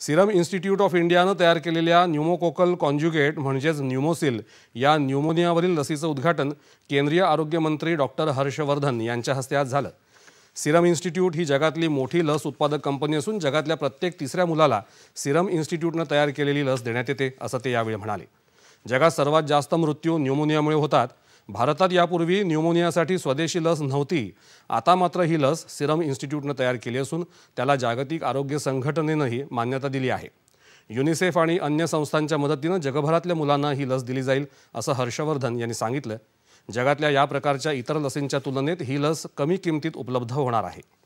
Serum institute of इंडियानं तयार केलेल्या न्युमोकोकल कॉन्ज्युगेट म्हणजेच न्युमोसिल या न्युमोनियावरील लसीचं उद्घाटन केंद्रीय आरोग्यमंत्री डॉक्टर हर्षवर्धन यांच्या हस्ते आज झालं सिरम इन्स्टिट्यूट ही जगातली मोठी लस उत्पादक कंपनी असून जगातल्या प्रत्येक तिसऱ्या मुलाला सिरम इन्स्टिट्यूटनं तयार केलेली लस देण्यात येते असं ते यावेळी म्हणाले जगात सर्वात जास्त मृत्यू न्युमोनियामुळे होतात भारतात यापूर्वी न्यूमोनियासाठी स्वदेशी लस नव्हती आता मात्र ही लस सिरम इन्स्टिट्यूटनं तयार केली असून त्याला जागतिक आरोग्य संघटनेनंही मान्यता दिली आहे युनिसेफ आणि अन्य संस्थांच्या मदतीनं जगभरातल्या मुलांना ही लस दिली जाईल असं हर्षवर्धन यांनी सांगितलं जगातल्या या प्रकारच्या इतर लसींच्या तुलनेत ही लस कमी किमतीत उपलब्ध होणार आहे